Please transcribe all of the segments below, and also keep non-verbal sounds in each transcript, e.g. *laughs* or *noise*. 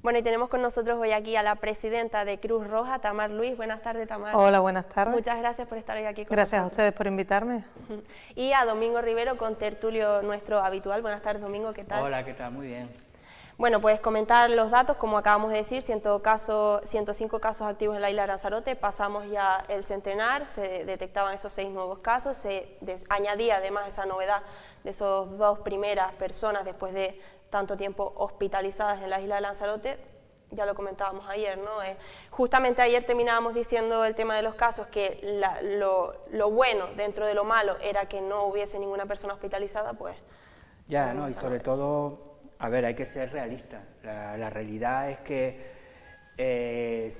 Bueno, y tenemos con nosotros hoy aquí a la presidenta de Cruz Roja, Tamar Luis. Buenas tardes, Tamar. Hola, buenas tardes. Muchas gracias por estar hoy aquí con gracias nosotros. Gracias a ustedes por invitarme. *laughs* Y a Domingo Rivero con Tertulio, nuestro habitual. Buenas tardes, Domingo, ¿qué tal? Hola, ¿qué tal? Muy bien. Bueno, puedes comentar los datos, como acabamos de decir, 100 casos, 105 casos activos en la isla de Lanzarote, pasamos ya el centenar, se detectaban esos seis nuevos casos, se añadía además esa novedad de esos dos primeras personas después de tanto tiempo hospitalizadas en la isla de Lanzarote, ya lo comentábamos ayer, ¿no? Eh, justamente ayer terminábamos diciendo el tema de los casos, que lo, bueno dentro de lo malo era que no hubiese ninguna persona hospitalizada, pues... Ya, ¿no? Y sobre todo, a ver, hay que ser realista. La, realidad es que eh,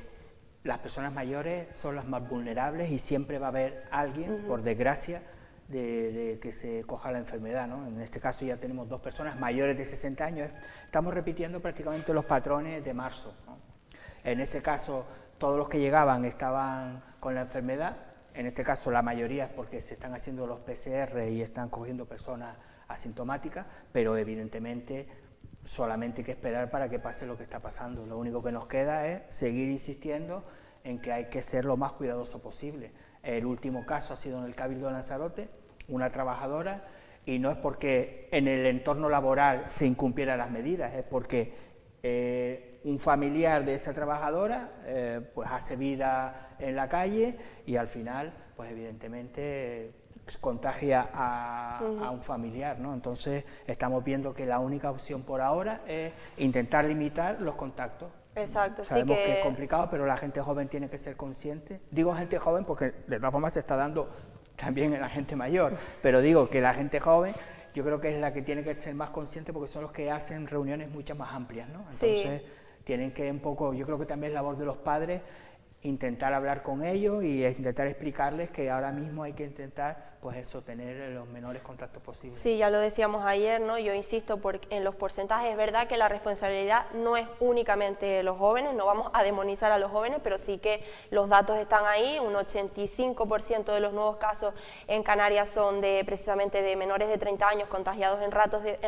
las personas mayores son las más vulnerables y siempre va a haber alguien, por desgracia, de, que se coja la enfermedad. ¿no? En este caso ya tenemos dos personas mayores de 60 años. Estamos repitiendo prácticamente los patrones de marzo. En ese caso, todos los que llegaban estaban con la enfermedad. En este caso, la mayoría es porque se están haciendo los PCR y están cogiendo personas asintomáticas, pero evidentemente solamente hay que esperar para que pase lo que está pasando. Lo único que nos queda es seguir insistiendo en que hay que ser lo más cuidadoso posible el último caso ha sido en el Cabildo de Lanzarote, una trabajadora, y no es porque en el entorno laboral se incumplieran las medidas, es porque eh, un familiar de esa trabajadora eh, pues hace vida en la calle y al final, pues evidentemente pues, contagia a, a, un familiar, ¿no? Entonces estamos viendo que la única opción por ahora es intentar limitar los contactos Exacto, Sabemos sí que... es complicado, pero la gente joven tiene que ser consciente. Digo gente joven porque de todas formas se está dando también en la gente mayor, pero digo que la gente joven yo creo que es la que tiene que ser más consciente porque son los que hacen reuniones muchas más amplias, ¿no? Entonces tienen que un poco, yo creo que también es labor de los padres intentar hablar con ellos y intentar explicarles que ahora mismo hay que intentar pues eso, tener los menores contratos posibles. Sí, ya lo decíamos ayer, ¿no? Yo insisto porque en los porcentajes, es verdad que la responsabilidad no es únicamente de los jóvenes, no vamos a demonizar a los jóvenes, pero sí que los datos están ahí, un 85% de los nuevos casos en Canarias son de precisamente de menores de 30 años contagiados en ratos de,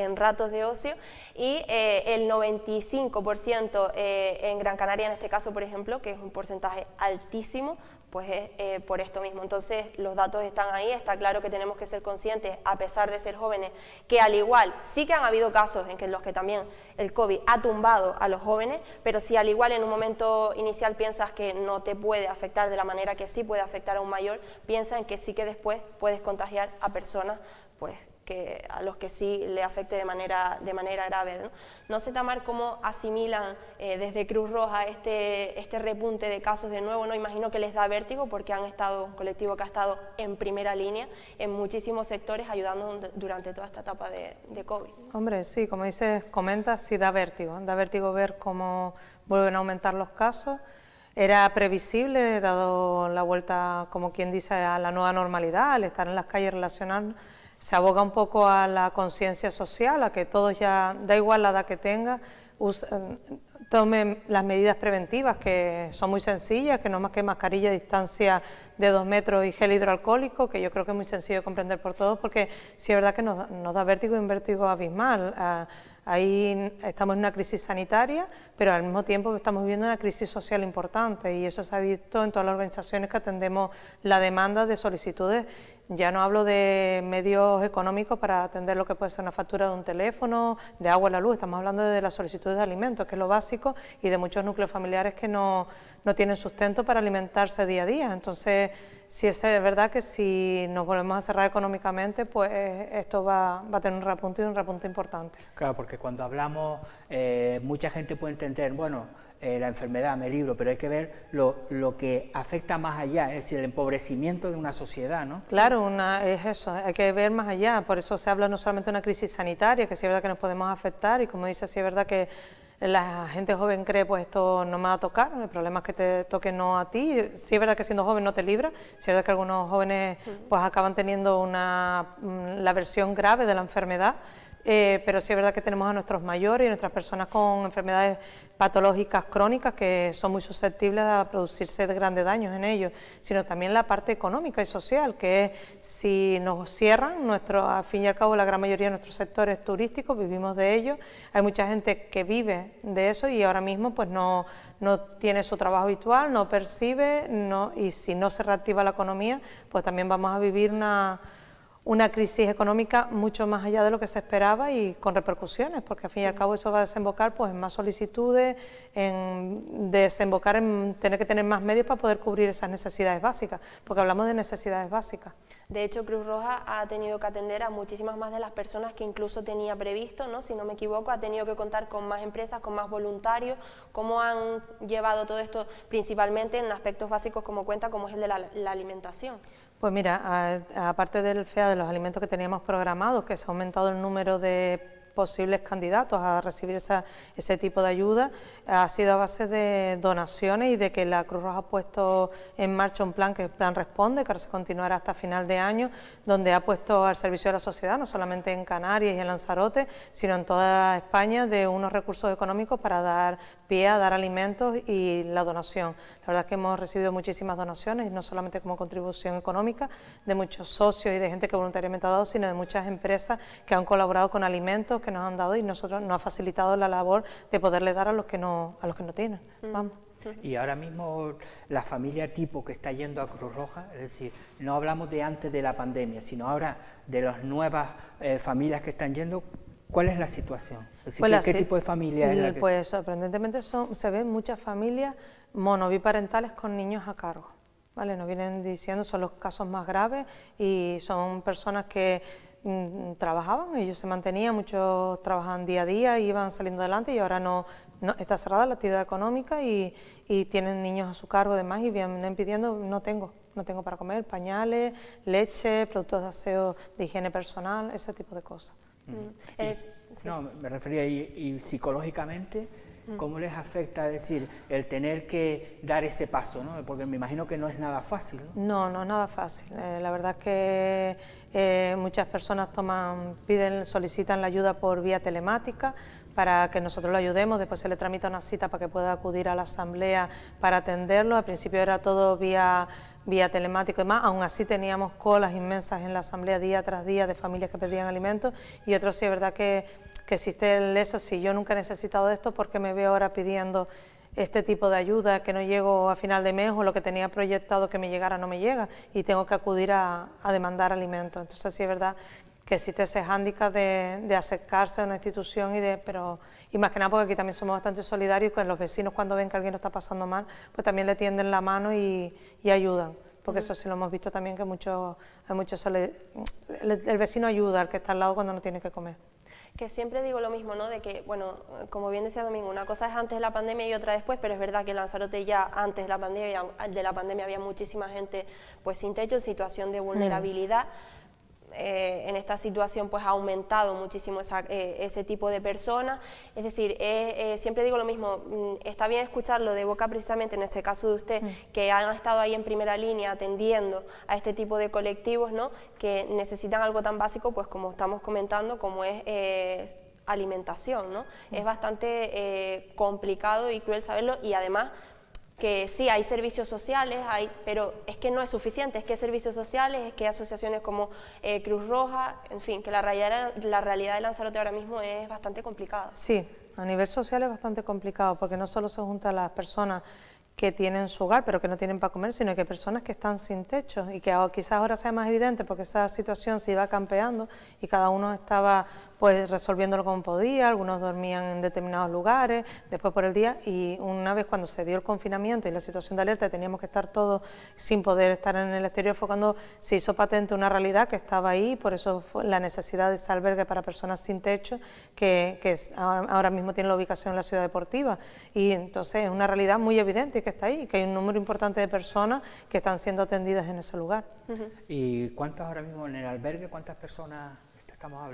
en, ratos de ocio y eh, el 95% eh, en Gran Canaria, en este caso, por ejemplo, que es un porcentaje altísimo, pues es eh, eh, por esto mismo. Entonces, los datos están ahí, está claro que tenemos que ser conscientes, a pesar de ser jóvenes, que al igual sí que han habido casos en que los que también el COVID ha tumbado a los jóvenes, pero si al igual en un momento inicial piensas que no te puede afectar de la manera que sí puede afectar a un mayor, piensa en que sí que después puedes contagiar a personas pues a los que sí le afecte de manera, de manera grave. No, no sé, Tamar, cómo asimilan eh, desde Cruz Roja este, este repunte de casos de nuevo. No imagino que les da vértigo porque han estado, un colectivo que ha estado en primera línea en muchísimos sectores ayudando durante toda esta etapa de, de COVID. Hombre, sí, como dices, comenta sí da vértigo. Da vértigo ver cómo vuelven a aumentar los casos. Era previsible, dado la vuelta, como quien dice, a la nueva normalidad, al estar en las calles relacionar, se aboga un poco a la conciencia social, a que todos ya, da igual la edad que tenga, eh, tomen las medidas preventivas que son muy sencillas, que no más que mascarilla, distancia de dos metros y gel hidroalcohólico, que yo creo que es muy sencillo de comprender por todos, porque sí es verdad que nos, da vértigo y un vértigo abismal. Ah, ahí estamos en una crisis sanitaria, pero al mismo tiempo estamos viviendo una crisis social importante y eso se ha visto en todas las organizaciones que atendemos la demanda de solicitudes ya no hablo de medios económicos para atender lo que puede ser una factura de un teléfono, de agua a la luz, estamos hablando de las solicitudes de alimentos, que es lo básico, y de muchos núcleos familiares que no, tienen sustento para alimentarse día a día. Entonces, si es verdad que si nos volvemos a cerrar económicamente, pues esto va, a tener un repunte y un repunte importante. Claro, porque cuando hablamos, eh, mucha gente puede entender, bueno, eh, la enfermedad, me libro, pero hay que ver lo, lo, que afecta más allá, es decir, el empobrecimiento de una sociedad, ¿no? Claro, una, es eso, hay que ver más allá, por eso se habla no solamente de una crisis sanitaria, que sí es verdad que nos podemos afectar, y como dice, sí es verdad que la gente joven cree, pues esto no me va a tocar, el problema es que te toque no a ti. Sí es verdad que siendo joven no te libra, sí es verdad que algunos jóvenes pues acaban teniendo una, mm, la versión grave de la enfermedad, eh, pero sí es verdad que tenemos a nuestros mayores y a nuestras personas con enfermedades patológicas crónicas que son muy susceptibles a producirse grandes daños en ellos, sino también la parte económica y social, que es si nos cierran, nuestro, al fin y al cabo la gran mayoría de nuestros sectores turísticos vivimos de ello, hay mucha gente que vive de eso y ahora mismo pues no, no tiene su trabajo habitual, no percibe no, y si no se reactiva la economía, pues también vamos a vivir una una crisis económica mucho más allá de lo que se esperaba y con repercusiones, porque al fin y al cabo eso va a desembocar pues, en más solicitudes, en desembocar en tener que tener más medios para poder cubrir esas necesidades básicas, porque hablamos de necesidades básicas. De hecho, Cruz Roja ha tenido que atender a muchísimas más de las personas que incluso tenía previsto, ¿no? Si no me equivoco, ha tenido que contar con más empresas, con más voluntarios. ¿Cómo han llevado todo esto principalmente en aspectos básicos como cuenta, como es el de la, la alimentación? Pues mira, aparte del FEA, de los alimentos que teníamos programados, que se ha aumentado el número de posibles candidatos a recibir ese tipo de ayuda ha sido a base de donaciones y de que la Cruz Roja ha puesto en marcha un plan que es Plan Responde, que ahora se continuará hasta final de año, donde ha puesto al servicio de la sociedad, no solamente en Canarias y en Lanzarote, sino en toda España, de unos recursos económicos para dar pie a dar alimentos y la donación. La verdad es que hemos recibido muchísimas donaciones, no solamente como contribución económica, de muchos socios y de gente que voluntariamente ha dado, sino de muchas empresas que han colaborado con alimentos que nos han dado y nosotros nos ha facilitado la labor de poderle dar a los que no, a los que no tienen. Mm. Vamos. Mm. Y ahora mismo la familia tipo que está yendo a Cruz Roja, es decir, no hablamos de antes de la pandemia, sino ahora de las nuevas eh, familias que están yendo, ¿Cuál es la situación? Es decir, pues ¿qué, tipo de familia es Pues sorprendentemente son, se ven muchas familias monobiparentales con niños a cargo. ¿vale? Nos vienen diciendo, son los casos más graves y son personas que Mm, trabajaban, ellos se mantenían, muchos trabajaban día a día, iban saliendo adelante y ahora no, no está cerrada la actividad económica y, tienen niños a su cargo además y vienen pidiendo, no tengo, no tengo para comer, pañales, leche, productos de aseo, de higiene personal, ese tipo de cosas. Mm. No, me refería y, y psicológicamente ¿Cómo les afecta, decir, el tener que dar ese paso? ¿no? Porque me imagino que no es nada fácil. No, no, es nada fácil. Eh, la verdad es que eh, muchas personas toman, piden, solicitan la ayuda por vía telemática para que nosotros lo ayudemos, después se le tramita una cita para que pueda acudir a la asamblea para atenderlo. Al principio era todo vía vía telemático y más, aún así teníamos colas inmensas en la asamblea día tras día de familias que pedían alimentos y otros sí es verdad que que existe el eso, si yo nunca he necesitado esto, porque me veo ahora pidiendo este tipo de ayuda, que no llego a final de mes o lo que tenía proyectado que me llegara no me llega y tengo que acudir a, demandar alimento? Entonces sí es verdad que existe ese hándicap de, acercarse a una institución y de, pero, y más que nada porque aquí también somos bastante solidarios con los vecinos cuando ven que alguien lo está pasando mal, pues también le tienden la mano y ayudan porque eso sí lo hemos visto también que muchos, hay muchos el, vecino ayuda al que está al lado cuando no tiene que comer que siempre digo lo mismo, ¿no? De que, bueno, como bien decía Domingo, una cosa es antes de la pandemia y otra después, pero es verdad que Lanzarote ya antes de la pandemia, de la pandemia había muchísima gente pues sin techo, en situación de mm. vulnerabilidad. Eh, en esta situación pues ha aumentado muchísimo eh, ese tipo de personas. Es decir, eh, siempre digo lo mismo, mm, está bien escucharlo de boca precisamente en este caso de usted, mm. que han estado ahí en primera línea atendiendo a este tipo de colectivos ¿no? que necesitan algo tan básico pues como estamos comentando, como es... alimentación, ¿no? Mm. Es bastante complicado y cruel saberlo y además que sí, hay servicios sociales, hay, pero es que no es suficiente, es que servicios sociales, es que asociaciones como eh, Cruz Roja, en fin, que la realidad, la realidad de Lanzarote ahora mismo es bastante complicada. Sí, a nivel social es bastante complicado, porque no solo se juntan las personas que tienen su hogar, pero que no tienen para comer, sino que hay personas que están sin techo y que quizás ahora sea más evidente porque esa situación se iba campeando y cada uno estaba pues resolviéndolo como podía, algunos dormían en determinados lugares, después por el día y una vez cuando se dio el confinamiento y la situación de alerta teníamos que estar todos sin poder estar en el exterior fue cuando se hizo patente una realidad que estaba ahí, por eso fue la necesidad de ese albergue para personas sin techo que, ahora mismo tiene la ubicación en la ciudad deportiva y entonces es una realidad muy evidente que está ahí, que hay un número importante de personas que están siendo atendidas en ese lugar. ¿Y cuántas ahora mismo en el albergue, cuántas personas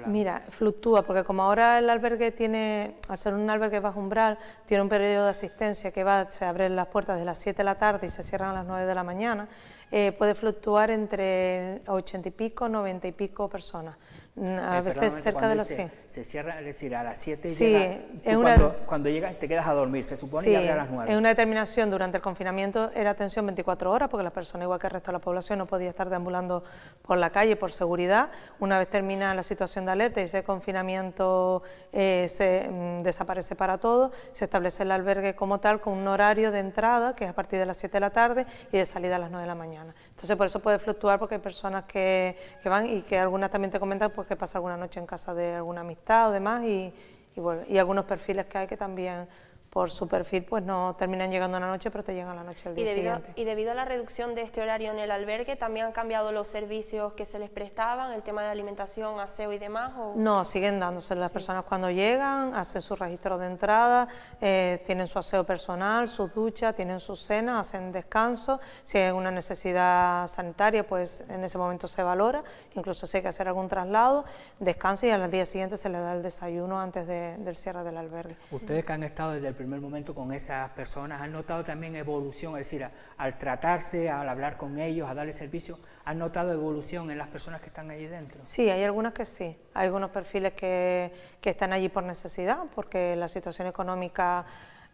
Mira, fluctúa, porque como ahora el albergue tiene, al ser un albergue bajo umbral, tiene un periodo de asistencia que va, se abren las puertas de las 7 de la tarde y se cierran a las 9 de la mañana, eh, puede fluctuar entre 80 y pico, 90 y pico personas. Mm, a eh, veces cerca de los 100. Se cierra, es decir, a las 7 ...y llega, cuando, llegas te quedas a dormir, se supone y a las 9. Es una determinación durante el confinamiento, era atención 24 horas, porque la persona igual que el resto de la población, no podía estar deambulando por la calle por seguridad. Una vez termina la situación de alerta y ese confinamiento eh, se mm, desaparece para todos, se establece el albergue como tal, con un horario de entrada, que es a partir de las 7 de la tarde, y de salida a las 9 de la mañana. Entonces, por eso puede fluctuar, porque hay personas que, que van y que algunas también te comentan, pues, que pasa alguna noche en casa de alguna amistad o demás y, y, bueno, y algunos perfiles que hay que también por su perfil pues no terminan llegando a la noche, pero te llegan a la noche el día siguiente. Y debido a la reducción de este horario en el albergue, ¿también han cambiado los servicios que se les prestaban, el tema de alimentación, aseo y demás? No, siguen dándose las personas cuando llegan, hacen su registro de entrada, eh, tienen su aseo personal, su ducha, tienen su cena, hacen descanso, si hay una necesidad sanitaria pues en ese momento se valora, incluso si hay que hacer algún traslado, descansa y al día siguiente se le da el desayuno antes del cierre del albergue. Ustedes que han estado desde el primer momento con esas personas, han notado también evolución, es decir, al tratarse, al hablar con ellos, a darles servicio, han notado evolución en las personas que están allí dentro. Sí, hay algunas que sí, hay algunos perfiles que, que están allí por necesidad, porque la situación económica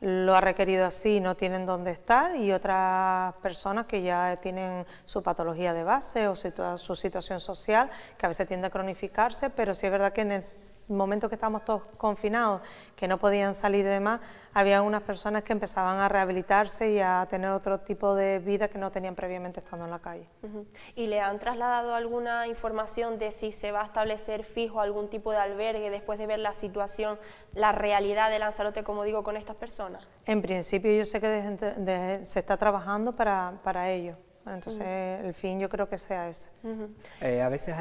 lo ha requerido así no tienen dónde estar y otras personas que ya tienen su patología de base o su situación social que a veces tiende a cronificarse, pero sí es verdad que en el momento que estamos todos confinados, que no podían salir de más, había unas personas que empezaban a rehabilitarse y a tener otro tipo de vida que no tenían previamente estando en la calle. ¿Y le han trasladado alguna información de si se va a establecer fijo algún tipo de albergue después de ver la situación, la realidad de Lanzarote, como digo, con estas personas? En principio yo sé que se está trabajando para, ello. Entonces, el fin yo creo que sea ese. Eh, a veces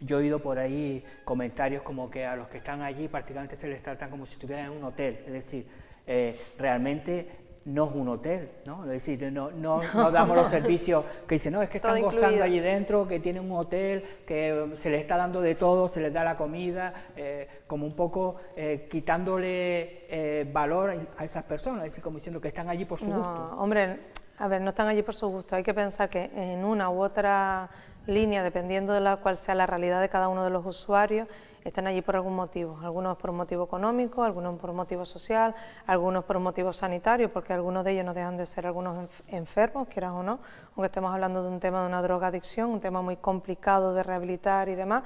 yo he oído por ahí comentarios como que a los que están allí prácticamente se les tratan como si estuvieran en un hotel. Es decir, eh, realmente no es un hotel, ¿no? Es decir, no, no, *laughs* no damos los servicios que dicen, no, es que están gozando allí dentro, que tienen un hotel, que um, se les está dando de todo, se les da la comida, eh, como un poco eh, quitándole valor a esas personas, es decir, como diciendo que están allí por su no, Hombre, a ver, no están allí por su gusto, hay que pensar que en una u otra línea, dependiendo de la cual sea la realidad de cada uno de los usuarios, están allí por algún motivo, algunos por un motivo económico, algunos por un motivo social, algunos por un motivo sanitario, porque algunos de ellos no dejan de ser algunos enfermos, quieras o no, aunque estemos hablando de un tema de una drogadicción, un tema muy complicado de rehabilitar y demás,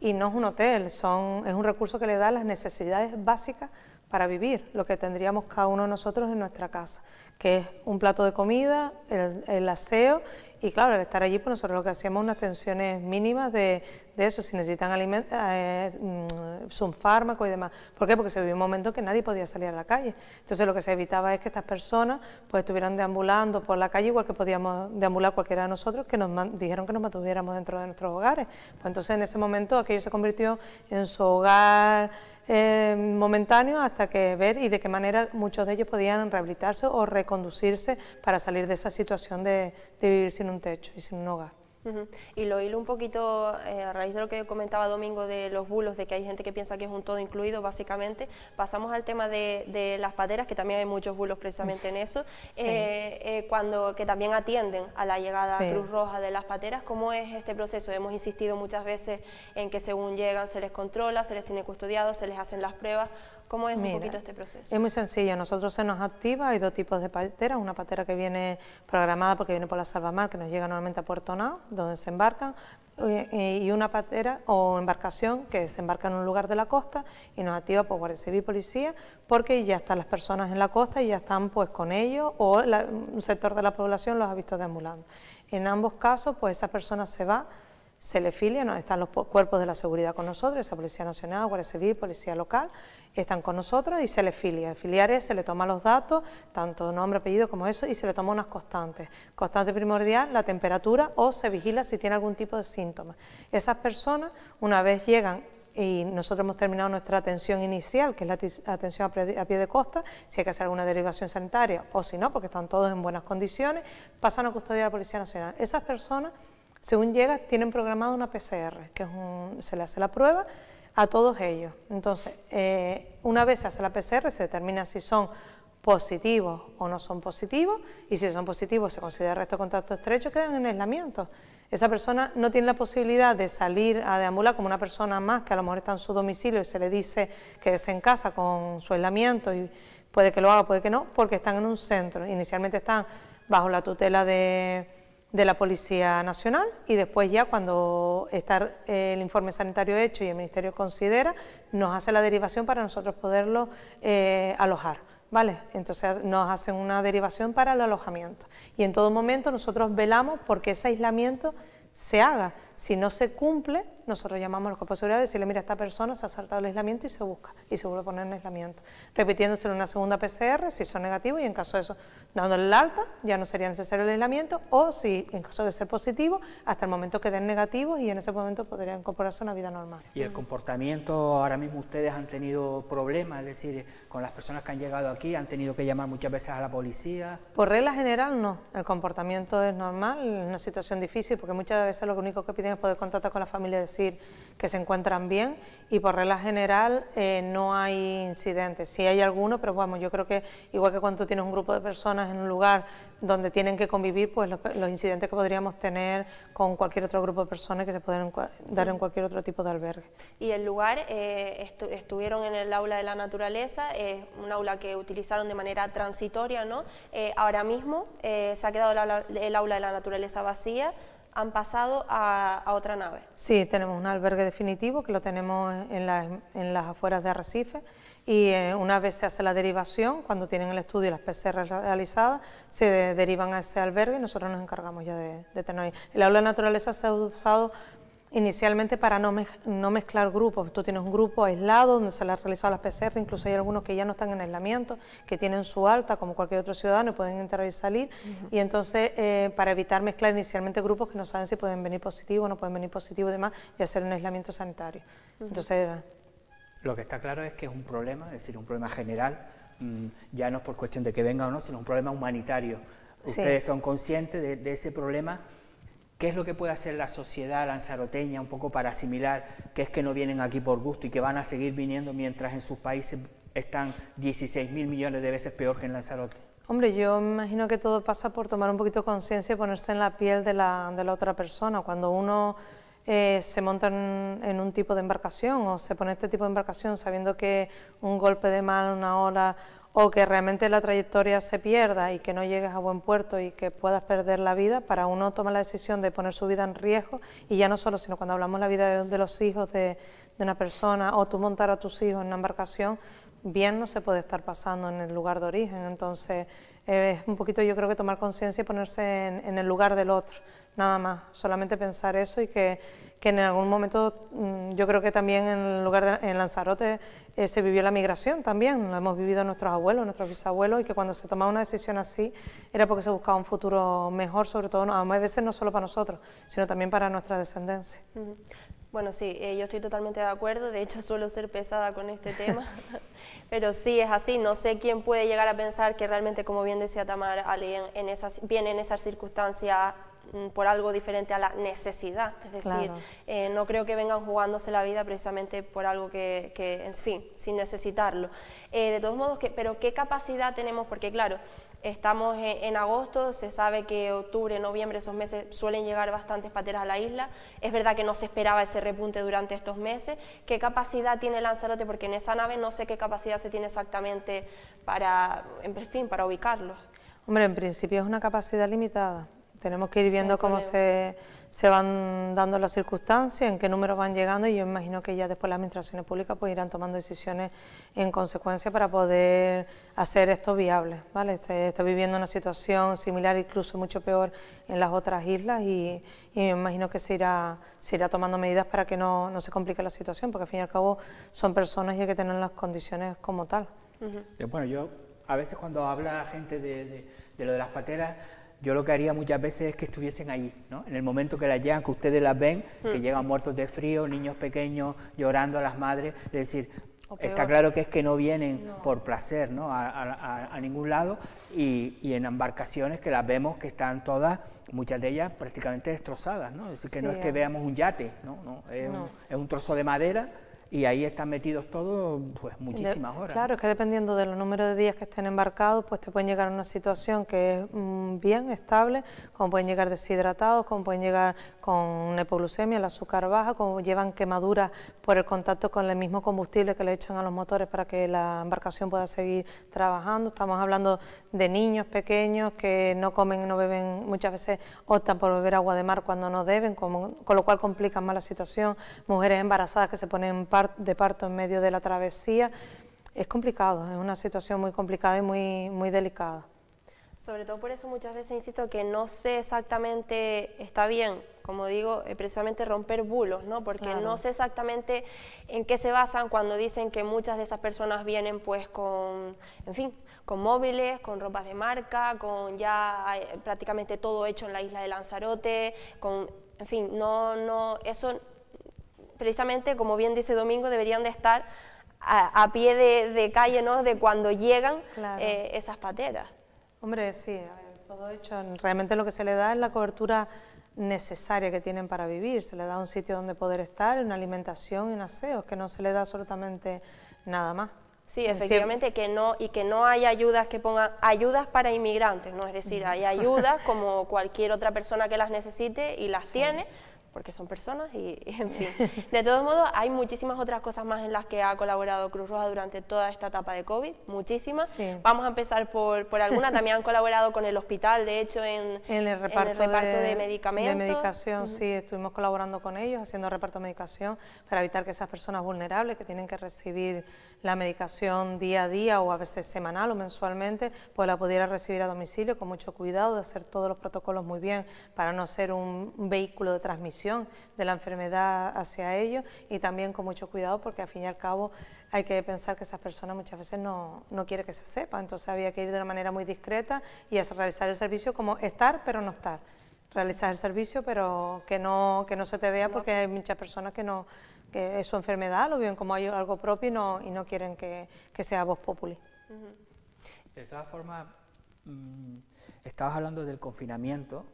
y no es un hotel, son, es un recurso que le da las necesidades básicas para vivir, lo que tendríamos cada uno de nosotros en nuestra casa, que es un plato de comida, el aseo y claro, al estar allí, pues nosotros lo que hacíamos... unas tensiones mínimas de, eso, si necesitan alimentos, eh, mm, son y demás. ¿Por qué? Porque se vivió un momento que nadie podía salir a la calle. Entonces lo que se evitaba es que estas personas pues estuvieran deambulando por la calle, igual que podíamos deambular cualquiera de nosotros, que nos dijeron que nos mantuviéramos dentro de nuestros hogares. Pues entonces en ese momento aquello se convirtió en su hogar eh, momentáneo hasta que ver y de qué manera muchos de ellos podían rehabilitarse o reconducirse para salir de esa situación de, de vivir sin techo y sin un hogar. Y lo hilo un poquito eh, a raíz de lo que comentaba Domingo de los bulos, de que hay gente que piensa que es un todo incluido, básicamente. Pasamos al tema de, las pateras, que también hay muchos bulos precisamente en eso, *laughs* eh, eh, cuando que también atienden a la llegada a Cruz Roja de las pateras. ¿Cómo es este proceso? Hemos insistido muchas veces en que según llegan se les controla, se les tiene custodiado se les hacen las pruebas. ¿Cómo es Mira, un este proceso? Es muy sencillo. Nosotros se nos activa, hay dos tipos de pateras. Una patera que viene programada porque viene por la Salvamar, que nos llega normalmente a Puerto Nao, donde se embarcan, y una patera o embarcación que se embarca en un lugar de la costa y nos activa por Guardia Civil y Policía porque ya están las personas en la costa y ya están pues con ellos o un sector de la población los ha visto deambulando. En ambos casos pues esa persona se va ...se le filia, están los cuerpos de la seguridad con nosotros, esa Policía Nacional, Guardia Civil, Policía Local, están con nosotros y se le ...filiar es, se le toma los datos, tanto nombre, apellido como eso, y se le toma unas constantes. Constante primordial, la temperatura o se vigila si tiene algún tipo de síntoma. Esas personas, una vez llegan y nosotros hemos terminado nuestra atención inicial, que es la atención a pie de costa, si hay que hacer alguna derivación sanitaria o si no, porque están todos en buenas condiciones, pasan a custodia a la Policía Nacional. Esas personas según llega, tienen programada una PCR, que es un, se le hace la prueba a todos ellos. Entonces, eh, una vez se hace la PCR, se determina si son positivos o no son positivos, y si son positivos se considera resto de contacto estrecho, quedan en aislamiento. Esa persona no tiene la posibilidad de salir a deambular como una persona más que a lo mejor está en su domicilio y se le dice que es en casa con su aislamiento y puede que lo haga, puede que no, porque están en un centro. Inicialmente están bajo la tutela de, de la Policía Nacional y después ya cuando está eh, el informe sanitario hecho y el Ministerio considera, nos hace la derivación para nosotros poderlo eh, alojar. ¿Vale? Entonces nos hacen una derivación para el alojamiento. Y en todo momento nosotros velamos porque ese aislamiento se haga. Si no se cumple, nosotros llamamos a los cuerpos de seguridad y decirle, mira, esta persona se ha saltado el aislamiento y se busca, y se vuelve a poner en aislamiento. Repitiéndoselo una segunda PCR, si son negativos, y en caso de eso, dándole el alta, ya no sería necesario el aislamiento, o si, en caso de ser positivo, hasta el momento que den negativos, y en ese momento podrían incorporarse a una vida normal. ¿Y el comportamiento, ahora mismo ustedes han tenido problemas, es decir, con las personas que han llegado aquí, han tenido que llamar muchas veces a la policía? Por regla general, no. El comportamiento es normal, es una situación difícil, porque muchas veces lo único que piden es poder contactar con la familia de decir que se encuentran bien y por regla general eh, no hay incidentes. Sí hay algunos, pero vamos, yo creo que igual que cuando tienes un grupo de personas en un lugar donde tienen que convivir, pues los, incidentes que podríamos tener con cualquier otro grupo de personas que se pueden dar en cualquier otro tipo de albergue. Y el lugar, eh, estuvieron en el aula de la naturaleza, es un aula que utilizaron de manera transitoria, ¿no? Eh, ahora mismo se ha quedado el aula de la naturaleza vacía, han pasado a, otra nave. Sí, tenemos un albergue definitivo que lo tenemos en, las afueras de Arrecife y eh, una vez se hace la derivación, cuando tienen el estudio y las PCR realizadas, se derivan a ese albergue y nosotros nos encargamos ya de, de tener. El aula de naturaleza se ha usado Inicialmente para no, no, mezclar grupos, tú tienes un grupo aislado donde se le ha realizado las PCR, incluso hay algunos que ya no están en aislamiento, que tienen su alta como cualquier otro ciudadano y pueden entrar y salir, y entonces eh, para evitar mezclar inicialmente grupos que no saben si pueden venir positivos o no pueden venir positivos y demás, y hacer un aislamiento sanitario. Entonces... Lo que está claro es que es un problema, es decir, un problema general, mm, ya no es por cuestión de que venga o no, sino un problema humanitario. Ustedes son conscientes de, de ese problema qué es lo que puede hacer la sociedad lanzaroteña un poco para asimilar que es que no vienen aquí por gusto y que van a seguir viniendo mientras en sus países están 16 mil millones de veces peor que en Lanzarote? Hombre, yo me imagino que todo pasa por tomar un poquito de conciencia y ponerse en la piel de la, otra persona. Cuando uno eh, se monta en, un tipo de embarcación o se pone este tipo de embarcación sabiendo que un golpe de mal, una ola o que realmente la trayectoria se pierda y que no llegues a buen puerto y que puedas perder la vida, para uno toma la decisión de poner su vida en riesgo y ya no solo, sino cuando hablamos de la vida de, los hijos de, una persona o tú montar a tus hijos en una embarcación, bien no se puede estar pasando en el lugar de origen, entonces eh, es un poquito yo creo que tomar conciencia y ponerse en el lugar del otro, nada más, solamente pensar eso y que, en algún momento, mm, yo creo que también en lugar de, en Lanzarote eh, se vivió la migración también, lo hemos vivido nuestros abuelos, nuestros bisabuelos, y que cuando se tomaba una decisión así era porque se buscaba un futuro mejor, sobre todo, a veces no solo para nosotros, sino también para nuestra descendencia. Bueno, sí, eh, yo estoy totalmente de acuerdo, de hecho suelo ser pesada con este *laughs* tema, pero sí es así, no sé quién puede llegar a pensar que realmente, como bien decía Tamar, alguien en esas, viene en esas circunstancias Mm, por algo diferente a la necesidad. Es decir, eh, no creo que vengan jugándose la vida precisamente por algo que, en fin, sin necesitarlo. Eh, de todos modos, pero ¿qué capacidad tenemos? Porque claro, estamos en, agosto, se sabe que octubre, noviembre, esos meses suelen llegar bastantes pateras a la isla. Es verdad que no se esperaba ese repunte durante estos meses. ¿Qué capacidad tiene Lanzarote? Porque en esa nave no sé qué capacidad se tiene exactamente para, en fin, para ubicarlos. Hombre, en principio es una capacidad limitada. Tenemos que ir viendo cómo se, se, van dando las circunstancias, en qué números van llegando y yo imagino que ya después las administraciones públicas pues irán tomando decisiones en consecuencia para poder hacer esto viable. ¿vale? Se está viviendo una situación similar, incluso mucho peor en las otras islas y, y me imagino que se irá, se irá tomando medidas para que no, se complique la situación, porque al fin y al cabo son personas y hay que tener las condiciones como tal. Eh, bueno, yo a veces cuando habla gente de lo de las pateras, yo lo que haría muchas veces es que estuviesen allí, ¿no? En el momento que las llegan, que ustedes las ven, que mm. llegan muertos de frío, niños pequeños llorando a las madres, es decir, está claro que es que no vienen por placer, ¿no? A, ningún lado y, en embarcaciones que las vemos que están todas, muchas de ellas prácticamente destrozadas, ¿no? Es decir, que no es que veamos un yate, es un trozo de madera y ahí están metidos todos pues muchísimas horas. Claro, es que dependiendo de los números de días que estén embarcados, pues te pueden llegar a una situación que es mm, bien estable, como pueden llegar deshidratados, como pueden llegar con epoglucemia, el azúcar baja, como llevan quemaduras por el contacto con el mismo combustible que le echan a los motores para que la embarcación pueda seguir trabajando. Estamos hablando de niños pequeños que no comen, no beben, muchas veces optan por beber agua de mar cuando no deben, con, lo cual complican más la situación. Mujeres embarazadas que se ponen en de parto en medio de la travesía, es complicado, es una situación muy complicada y muy, muy delicada. Sobre todo por eso muchas veces insisto que no sé exactamente, está bien, como digo, eh, precisamente romper bulos, ¿no? Porque no sé exactamente en qué se basan cuando dicen que muchas de esas personas vienen pues con, en fin, con móviles, con ropas de marca, con ya prácticamente todo hecho en la isla de Lanzarote, con, en fin, no, no, eso precisamente, como bien dice Domingo, deberían de estar a, pie de, calle, ¿no? De cuando llegan eh, esas pateras. Hombre, sí, todo hecho. Realmente lo que se le da es la cobertura necesaria que tienen para vivir. Se le da un sitio donde poder estar, una alimentación y un aseo, que no se le da absolutamente nada más. Sí, efectivamente, que no, y que no hay ayudas que pongan ayudas para inmigrantes, ¿no? Es decir, hay ayudas *laughs* como cualquier otra persona que las necesite y las tiene, porque son personas y, *laughs* en fin. De todos modos, hay muchísimas otras cosas más en las que ha colaborado Cruz Roja durante toda esta etapa de COVID, muchísimas. Vamos a empezar por, por alguna, también han colaborado con el hospital, de hecho, en, el reparto, de, medicamentos. De medicación, sí, estuvimos colaborando con ellos, haciendo reparto de medicación para evitar que esas personas vulnerables que tienen que recibir la medicación día a día o a veces semanal o mensualmente, pues la pudiera recibir a domicilio con mucho cuidado, de hacer todos los protocolos muy bien para no ser un vehículo de transmisión de la enfermedad hacia ellos y también con mucho cuidado porque al fin y al cabo hay que pensar que esas personas muchas veces no, no quiere que se sepa, entonces había que ir de una manera muy discreta y es realizar el servicio como estar pero no estar realizar el servicio, pero que no, que no se te vea porque hay muchas personas que no que es su enfermedad, lo viven como algo propio y no, y no quieren que, sea voz populi. De todas formas, mm, estabas hablando del confinamiento.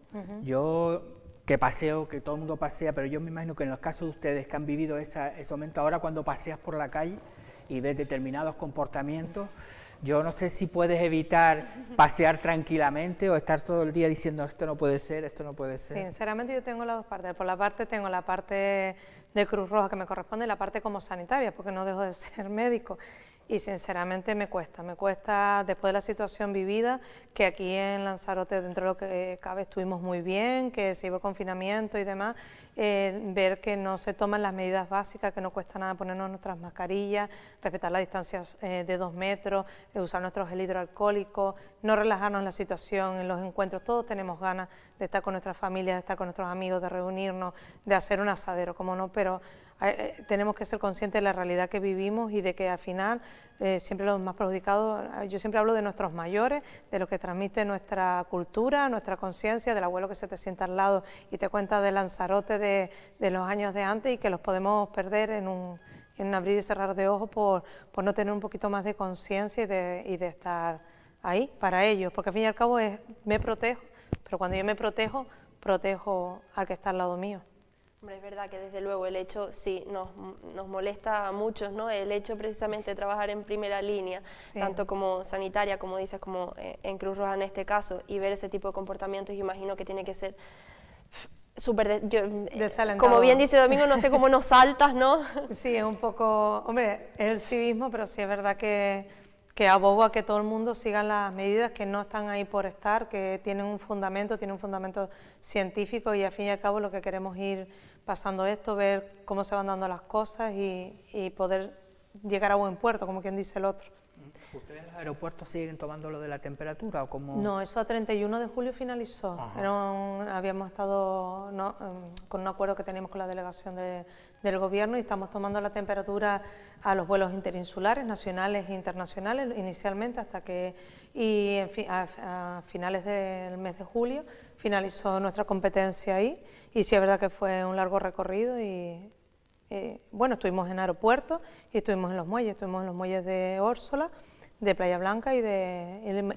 Yo que paseo, que todo el mundo pasea, pero yo me imagino que en los casos de ustedes que han vivido ese momento, ahora cuando paseas por la calle y ves determinados comportamientos, yo no sé si puedes evitar pasear tranquilamente o estar todo el día diciendo esto no puede ser, esto no puede ser. Sinceramente yo tengo las dos partes. Por la parte tengo la parte de Cruz Roja que me corresponde y la parte como sanitaria, porque no dejo de ser *laughs* médico y sinceramente me cuesta, me cuesta después de la situación vivida, que aquí en Lanzarote dentro de lo que cabe estuvimos muy bien, que se iba el confinamiento y demás, eh, ver que no se toman las medidas básicas, que no cuesta nada ponernos nuestras mascarillas, respetar las distancias eh, de dos metros, eh, usar nuestro gel hidroalcohólico, no relajarnos en la situación, en los encuentros, todos tenemos ganas de estar con nuestras familias, de estar con nuestros amigos, de reunirnos, de hacer un asadero, como no, pero eh, tenemos que ser conscientes de la realidad que vivimos y de que al final eh, siempre los más perjudicados, yo siempre hablo de nuestros mayores, de lo que transmite nuestra cultura, nuestra conciencia, del abuelo que se te sienta al lado y te cuenta de Lanzarote de, los años de antes y que los podemos perder en un, abrir y cerrar de ojos por, no tener un poquito más de conciencia y de, y de estar ahí para ellos, porque al fin y al cabo es me protejo, pero cuando yo me protejo, protejo al que está al lado mío. Hombre, es verdad que desde luego el hecho, sí, nos, nos molesta a muchos, ¿no? El hecho precisamente de trabajar en primera línea, tanto como sanitaria, como dices, como eh, en Cruz Roja en este caso, y ver ese tipo de comportamientos, yo imagino que tiene que ser súper... De, eh, como bien dice Domingo, no sé cómo nos saltas, ¿no? Sí, es un poco... Hombre, es el civismo, pero sí es verdad que que abogo a que todo el mundo siga las medidas que no están ahí por estar, que tienen un fundamento, tienen un fundamento científico y a fin y al cabo lo que queremos ir pasando esto, ver cómo se van dando las cosas y poder llegar a buen puerto, como quien dice el otro. ¿Ustedes en los aeropuertos siguen tomando lo de la temperatura o cómo? No, eso a 31 de julio finalizó. habíamos estado mm, con un acuerdo que teníamos con la delegación del gobierno y estamos tomando la temperatura a los vuelos interinsulares, nacionales e internacionales inicialmente hasta que y a, finales del mes de julio finalizó nuestra competencia ahí y sí es verdad que fue un largo recorrido y eh, bueno, estuvimos en aeropuertos y estuvimos en los muelles, estuvimos en los muelles de Órsola de Playa Blanca y de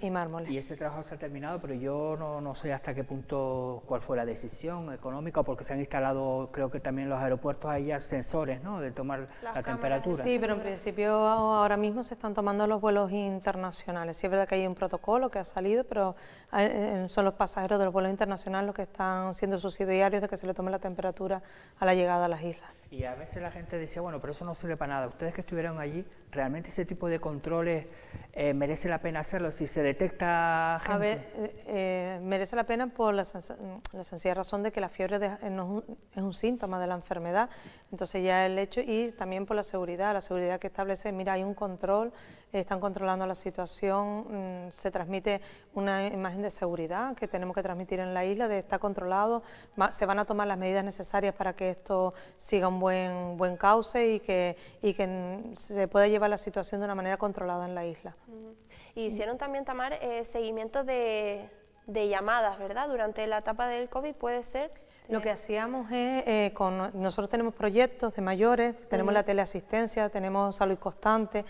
y Y ese trabajo se ha terminado, pero yo no, sé hasta qué punto cuál fue la decisión económica, porque se han instalado, creo que también los aeropuertos hay ya sensores, ¿no?, de tomar la temperatura. Sí, pero en principio ahora mismo se están tomando los vuelos internacionales. Sí es verdad que hay un protocolo que ha salido, pero eh, eh, son los pasajeros de los vuelos internacionales los que están siendo subsidiarios de que se le tome la temperatura a la llegada a las islas. Y a veces la gente decía, bueno, pero eso no sirve para nada. Ustedes que estuvieron allí, ¿Realmente ese tipo de controles eh, merece la pena hacerlo si se detecta gente? A ver, eh, eh, merece la pena por la, sencilla razón de que la fiebre es, un, síntoma de la enfermedad, entonces ya el hecho, y también por la seguridad, la seguridad que establece, mira, hay un control, están controlando la situación, mm, se transmite una imagen de seguridad que tenemos que transmitir en la isla, de está controlado, se van a tomar las medidas necesarias para que esto siga un buen, buen cauce y que, y que se pueda llevar la situación de una manera controlada en la isla. Y hicieron también, Tamar, eh, seguimiento de, llamadas, ¿verdad? Durante la etapa del COVID, ¿puede ser? Lo que hacíamos es, eh, con, nosotros tenemos proyectos de mayores, tenemos la teleasistencia, tenemos salud constante,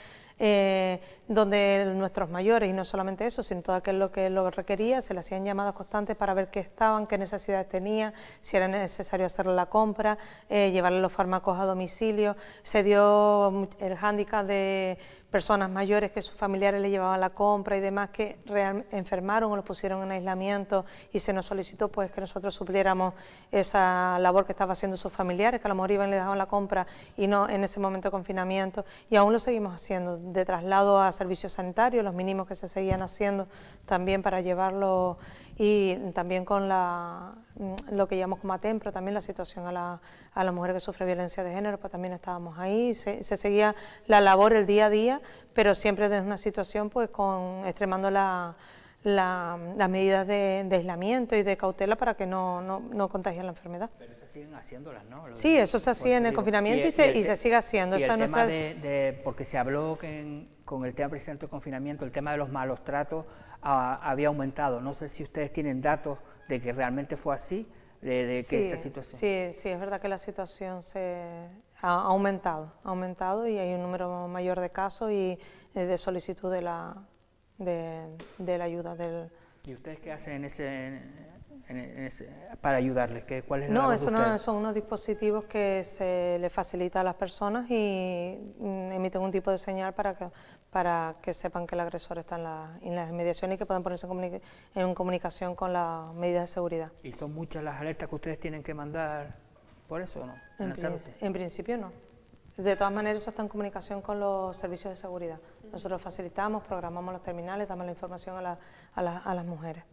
eh, donde nuestros mayores, y no solamente eso, sino todo aquello que lo requería, se le hacían llamadas constantes para ver qué estaban, qué necesidades tenía, si era necesario hacerle la compra, eh, llevarle los fármacos a domicilio. Se dio el hándicap de personas mayores que sus familiares le llevaban la compra y demás que enfermaron o los pusieron en aislamiento y se nos solicitó pues que nosotros supliéramos esa labor que estaba haciendo sus familiares, que a lo mejor iban y le dejaban la compra y no en ese momento de confinamiento y aún lo seguimos haciendo, de traslado a servicios sanitarios, los mínimos que se seguían haciendo también para llevarlo y también con la, mm, lo que llamamos como ATEM, también la situación a la, a la mujer que sufre violencia de género, pues también estábamos ahí, se, se, seguía la labor el día a día, pero siempre desde una situación pues con extremando la la, las medidas de, aislamiento y de cautela para que no, no, no contagien la enfermedad. Pero se siguen haciéndolas, ¿no? sí, eso se hacía en el confinamiento y, se, y, sigue haciendo. el tema de, porque se habló que con el tema presente del confinamiento, el tema de los malos tratos ah, había aumentado. No sé si ustedes tienen datos de que realmente fue así, de, que esa situación... Sí, sí, es verdad que la situación se ha aumentado, ha aumentado y hay un número mayor de casos y eh, de solicitud de la de, la ayuda del... ¿Y ustedes qué hacen para ayudarles? ¿Qué, ¿Cuál es la no, no, son unos dispositivos que se les facilita a las personas y mm, emiten un tipo de señal para que, para que sepan que el agresor está en, la, en las inmediaciones y que puedan ponerse en, comunicación con las medidas de seguridad. ¿Y son muchas las alertas que ustedes tienen que mandar por eso o no? en, principio no. De todas maneras, eso está en comunicación con los servicios de seguridad. Nosotros facilitamos, programamos los terminales, damos la información a, a, a las mujeres.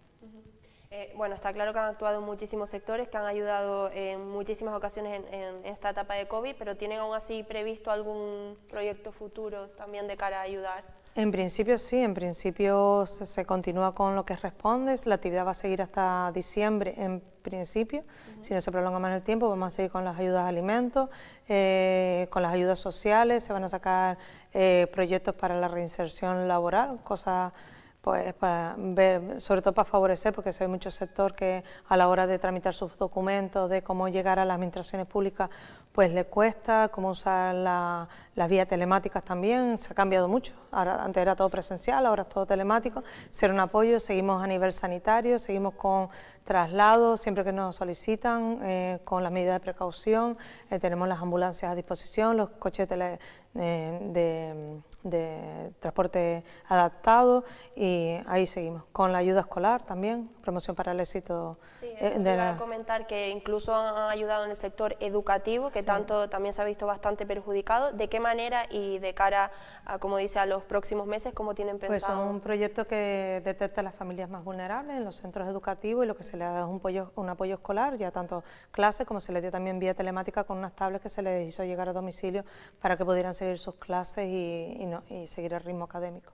Eh, bueno, está claro que han actuado muchísimos sectores, que han ayudado en muchísimas ocasiones en, esta etapa de COVID, pero ¿tienen aún así previsto algún proyecto futuro también de cara a ayudar? En principio sí, en principio se, continúa con lo que responde, la actividad va a seguir hasta diciembre en principio, si no se prolonga más el tiempo vamos a seguir con las ayudas de alimentos, eh, con las ayudas sociales, se van a sacar eh, proyectos para la reinserción laboral, cosas pues para ver, sobre todo para favorecer, porque hay mucho sector que a la hora de tramitar sus documentos, de cómo llegar a las administraciones públicas, pues le cuesta, cómo usar la, las vías telemáticas también, se ha cambiado mucho. Ahora, antes era todo presencial, ahora es todo telemático. Ser un apoyo, seguimos a nivel sanitario, seguimos con traslados siempre que nos solicitan, eh, con las medidas de precaución, eh, tenemos las ambulancias a disposición, los coches eh, de, transporte adaptado y ahí seguimos. Con la ayuda escolar también, promoción para el éxito. de comentar que incluso han ayudado en el sector educativo, que tanto también se ha visto bastante perjudicado. ¿De qué manera y de cara, a, como dice, a los próximos meses, cómo tienen pues pensado? Pues son un proyecto que detecta a las familias más vulnerables en los centros educativos y lo que se le ha dado es un, apoyo escolar, ya tanto clases como se le dio también vía telemática con unas tablets que se les hizo llegar a domicilio para que pudieran seguir sus clases y, seguir el ritmo académico.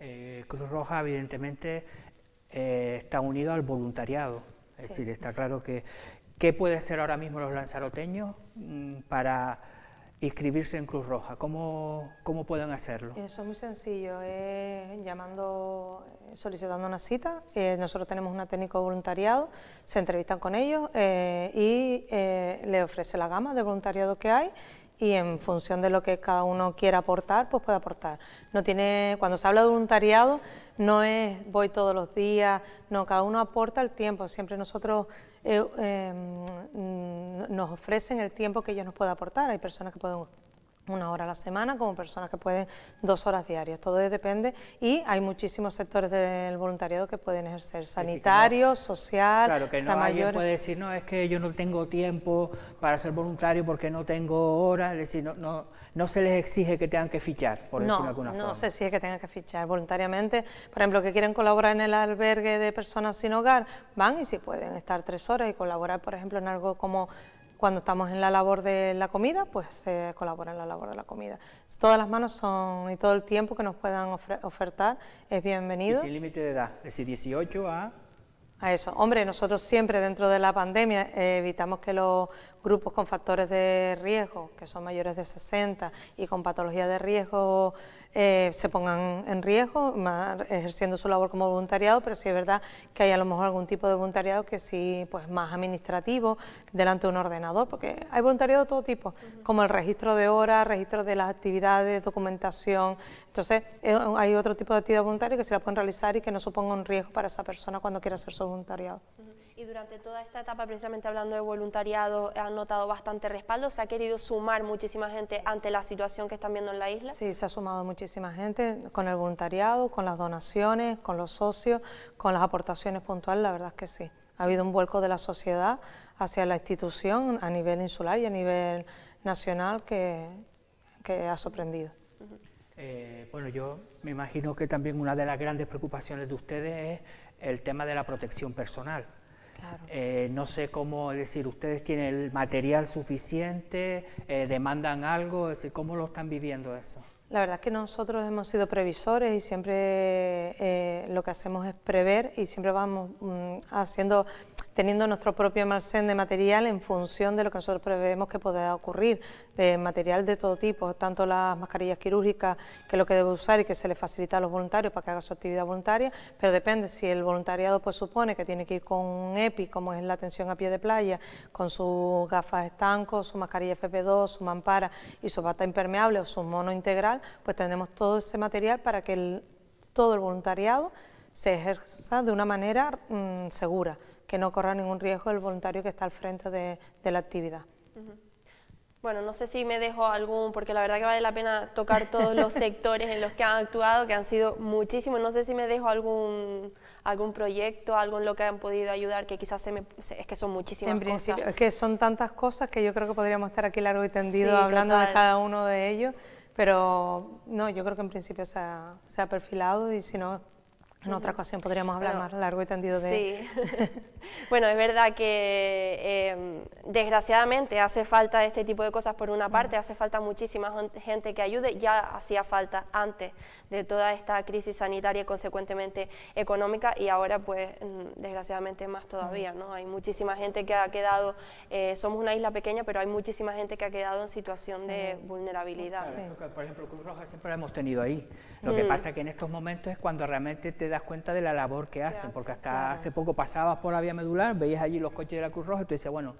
Eh, Cruz Roja, evidentemente, eh, está unido al voluntariado. Es decir, está claro que, ¿Qué puede hacer ahora mismo los lanzaroteños mm, para inscribirse en Cruz Roja? ¿Cómo, cómo pueden hacerlo? Eso es muy sencillo, es llamando, solicitando una cita. Eh, nosotros tenemos una técnico de voluntariado, se entrevistan con ellos eh, y eh, le ofrece la gama de voluntariado que hay y en función de lo que cada uno quiera aportar, pues puede aportar. No tiene, cuando se habla de voluntariado, no es voy todos los días, no, cada uno aporta el tiempo. Siempre nosotros eh, em, nos ofrecen el tiempo que ellos nos puedan aportar. Hay personas que pueden una hora a la semana, como personas que pueden dos horas diarias, todo depende y hay muchísimos sectores del voluntariado que pueden ejercer, sanitario, social, claro, que no la mayor... puede decir, no, es que yo no tengo tiempo para ser voluntario porque no tengo horas, es decir, no, no, no se les exige que tengan que fichar, por decirlo no, de alguna forma. No, se exige que tengan que fichar voluntariamente, por ejemplo, que quieren colaborar en el albergue de personas sin hogar, van y si pueden estar tres horas y colaborar, por ejemplo, en algo como cuando estamos en la labor de la comida, pues se colabora en la labor de la comida. Todas las manos son y todo el tiempo que nos puedan ofertar es bienvenido. ¿Y sin límite de edad? Es decir, 18 a a eso. Hombre, nosotros siempre dentro de la pandemia eh, evitamos que los grupos con factores de riesgo, que son mayores de 60 y con patología de riesgo eh, se pongan en riesgo, ejerciendo su labor como voluntariado, pero sí es verdad que hay a lo mejor algún tipo de voluntariado que sí, pues más administrativo, delante de un ordenador, porque hay voluntariado de todo tipo, como el registro de horas, registro de las actividades, documentación, entonces eh, hay otro tipo de actividad voluntaria que se la pueden realizar y que no suponga un riesgo para esa persona cuando quiera hacer su voluntariado y durante toda esta etapa, precisamente hablando de voluntariado, han notado bastante respaldo. ¿Se ha querido sumar muchísima gente ante la situación que están viendo en la isla? Sí, se ha sumado muchísima gente con el voluntariado, con las donaciones, con los socios, con las aportaciones puntuales, la verdad es que sí. Ha habido un vuelco de la sociedad hacia la institución a nivel insular y a nivel nacional que, ha sorprendido. Eh, bueno, yo me imagino que también una de las grandes preocupaciones de ustedes es el tema de la protección personal. Eh, no sé cómo, es decir, ustedes tienen el material suficiente, eh, demandan algo, decir, ¿cómo lo están viviendo eso? La verdad es que nosotros hemos sido previsores y siempre eh, lo que hacemos es prever y siempre vamos mm, haciendo teniendo nuestro propio almacén de material en función de lo que nosotros preveemos que pueda ocurrir, de material de todo tipo, tanto las mascarillas quirúrgicas, que lo que debe usar y que se le facilita a los voluntarios para que haga su actividad voluntaria, pero depende si el voluntariado pues supone que tiene que ir con un EPI, como es la atención a pie de playa, con sus gafas estancos, su mascarilla FP2, su mampara y su bata impermeable o su mono integral, pues tendremos todo ese material para que todo el voluntariado se ejerza de una manera mm, segura, que no corra ningún riesgo el voluntario que está al frente de, la actividad. Bueno, no sé si me dejo algún, porque la verdad que vale la pena tocar todos los *laughs* sectores en los que han actuado, que han sido muchísimos. No sé si me dejo algún, algún proyecto, algo en lo que han podido ayudar, que quizás es que son muchísimas cosas. En principio, es que son tantas cosas que yo creo que podríamos estar aquí largo y tendido hablando de cada uno de ellos, pero no, yo creo que en principio se ha perfilado y si no, en otra ocasión podríamos hablar más largo y tendido de... Sí. *laughs* bueno, es verdad que em, desgraciadamente hace falta este tipo de cosas por una parte, hace falta muchísima gente que ayude, ya hacía falta antes de toda esta crisis sanitaria y consecuentemente económica y ahora pues mm, desgraciadamente más todavía, ¿no? Hay muchísima gente que ha quedado, eh, somos una isla pequeña, pero hay muchísima gente que ha quedado en situación de vulnerabilidad. Por ejemplo, Cruz Roja siempre la hemos tenido ahí. Lo que mm. pasa que en estos momentos es cuando realmente te da das cuenta de la labor que hacen, porque hasta hace poco pasabas por la vía medular, veías allí los coches de la Cruz Roja y tú dices, bueno,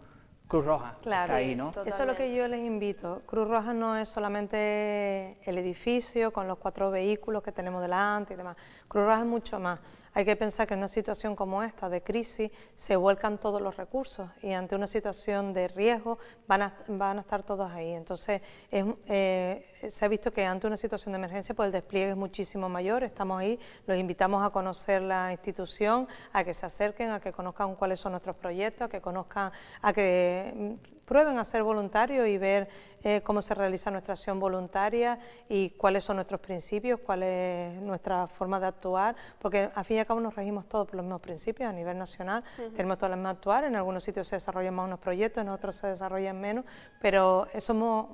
Cruz Roja, claro, está ahí, ¿no? Eso es lo que yo les invito. Cruz Roja no es solamente el edificio con los cuatro vehículos que tenemos delante y demás. Cruz Roja es mucho más. Hay que pensar que en una situación como esta, de crisis, se vuelcan todos los recursos y ante una situación de riesgo van a, van a estar todos ahí. Entonces, eh, se ha visto que ante una situación de emergencia, pues el despliegue es muchísimo mayor, estamos ahí, los invitamos a conocer la institución, a que se acerquen, a que conozcan cuáles son nuestros proyectos, a que conozcan, a que prueben a ser voluntarios y ver eh, cómo se realiza nuestra acción voluntaria y cuáles son nuestros principios, cuál es nuestra forma de actuar, porque al fin y al cabo nos regimos todos por los mismos principios a nivel nacional, tenemos todas las mismas actuar, en algunos sitios se desarrollan más unos proyectos, en otros se desarrollan menos, pero eh, somos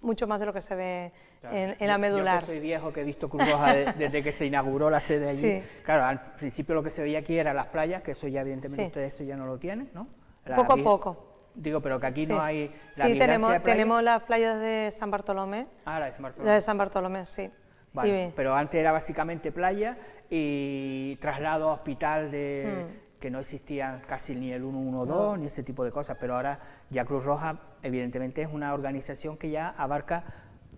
mucho más de lo que se ve en, la medular. Yo, que soy viejo, que he visto Cruz Roja *laughs* desde que se inauguró la sede allí. Claro, al principio lo que se veía aquí eran las playas, que eso ya evidentemente ustedes eso ya no lo tienen, ¿no? poco a poco. Digo, pero que aquí no hay... sí, tenemos, tenemos las playas de San Bartolomé. Ah, la de San Bartolomé. La de San Bartolomé, sí. Vale, pero antes era básicamente playa y traslado a hospital de... Mm. que no existían casi ni el 112 ni ese tipo de cosas, pero ahora ya Cruz Roja evidentemente es una organización que ya abarca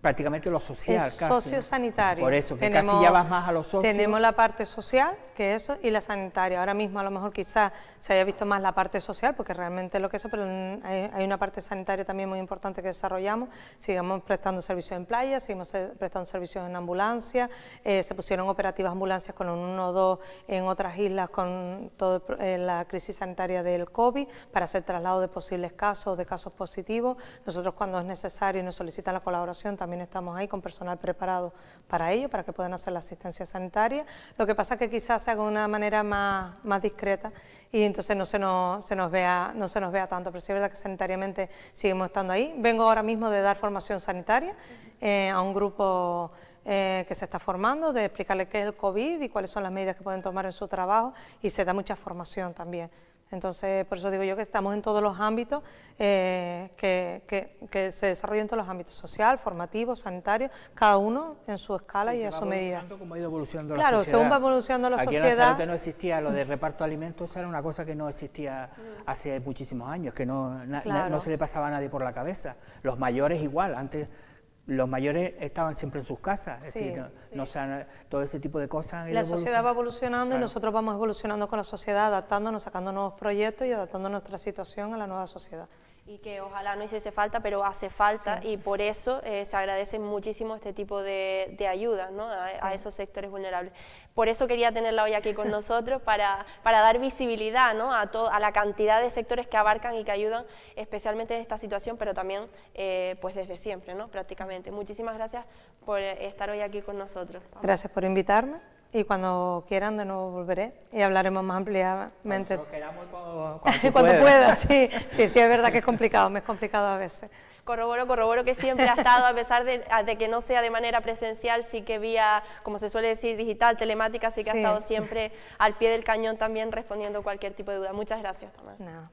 prácticamente lo social. casi, sociosanitario. Por eso, que tenemos, casi ya vas más a los socios. Tenemos la parte social, que eso, y la sanitaria. Ahora mismo a lo mejor quizás se haya visto más la parte social, porque realmente lo que eso, pero hay, una parte sanitaria también muy importante que desarrollamos. Sigamos prestando servicios en playa, seguimos prestando servicios en ambulancia, eh, se pusieron operativas ambulancias con un 1 en otras islas con toda eh, la crisis sanitaria del COVID para hacer traslado de posibles casos, de casos positivos. Nosotros cuando es necesario y nos solicitan la colaboración también también estamos ahí con personal preparado para ello, para que puedan hacer la asistencia sanitaria. Lo que pasa es que quizás se haga de una manera más, discreta y entonces no se, nos, vea, no se nos vea tanto, pero sí es verdad que sanitariamente seguimos estando ahí. Vengo ahora mismo de dar formación sanitaria eh, a un grupo eh, que se está formando, de explicarle qué es el COVID y cuáles son las medidas que pueden tomar en su trabajo y se da mucha formación también. Entonces, por eso digo yo que estamos en todos los ámbitos, eh, que, se desarrollan todos los ámbitos, social, formativo, sanitario, cada uno en su escala y a su medida. ha ido claro, según va evolucionando la Aquí sociedad. que no existía lo de reparto de alimentos, era una cosa que no existía hace muchísimos años, que no, no se le pasaba a nadie por la cabeza. Los mayores igual, antes los mayores estaban siempre en sus casas, es decir, no, todo ese tipo de cosas. La sociedad va evolucionando y nosotros vamos evolucionando con la sociedad, adaptándonos, sacando nuevos proyectos y adaptando nuestra situación a la nueva sociedad y que ojalá no hiciese falta, pero hace falta y por eso eh, se agradece muchísimo este tipo de, de ayuda ¿no? a, esos sectores vulnerables. Por eso quería tenerla hoy aquí con *laughs* nosotros, para, para dar visibilidad ¿no? a, a la cantidad de sectores que abarcan y que ayudan especialmente en esta situación, pero también eh, pues desde siempre, ¿no? prácticamente. Muchísimas gracias por eh, estar hoy aquí con nosotros. Gracias por invitarme y cuando quieran de nuevo volveré y hablaremos más ampliamente. Cuando queramos cuando, cuando, *laughs* pueda, sí, sí, sí, es verdad que es complicado, me es complicado a veces. Corroboro, corroboro que siempre ha estado, a pesar de, que no sea de manera presencial, sí que vía, como se suele decir, digital, telemática, sí que ha estado siempre al pie del cañón también respondiendo cualquier tipo de duda. Muchas gracias,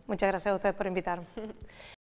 muchas gracias a ustedes por invitarme. *laughs*